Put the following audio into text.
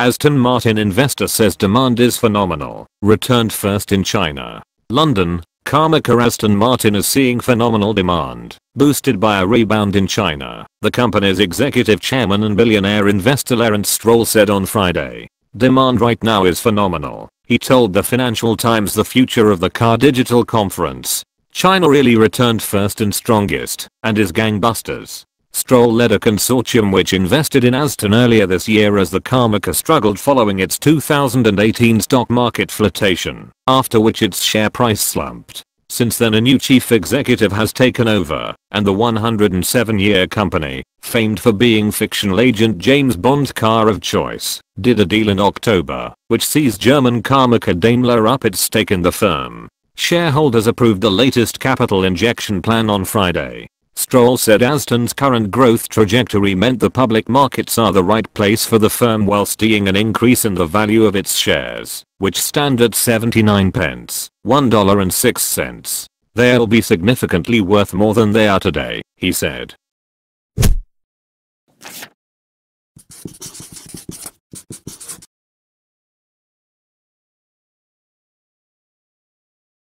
Aston Martin investor says demand is phenomenal. Returned first in China. London, carmaker Aston Martin is seeing phenomenal demand, boosted by a rebound in China, the company's executive chairman and billionaire investor Lawrence Stroll said on Friday. Demand right now is phenomenal, he told the Financial Times the future of the car digital conference. China really returned first and strongest, and is gangbusters. Stroll led a consortium which invested in Aston earlier this year as the Karmaka struggled following its 2018 stock market flotation, after which its share price slumped. Since then a new chief executive has taken over, and the 107-year company, famed for being fictional agent James Bond's car of choice, did a deal in October, which sees German Karmaka Daimler up its stake in the firm. Shareholders approved the latest capital injection plan on Friday, Stroll said Aston's current growth trajectory meant the public markets are the right place for the firm while seeing an increase in the value of its shares, which stand at 79 pence, $1.06. They'll be significantly worth more than they are today, he said.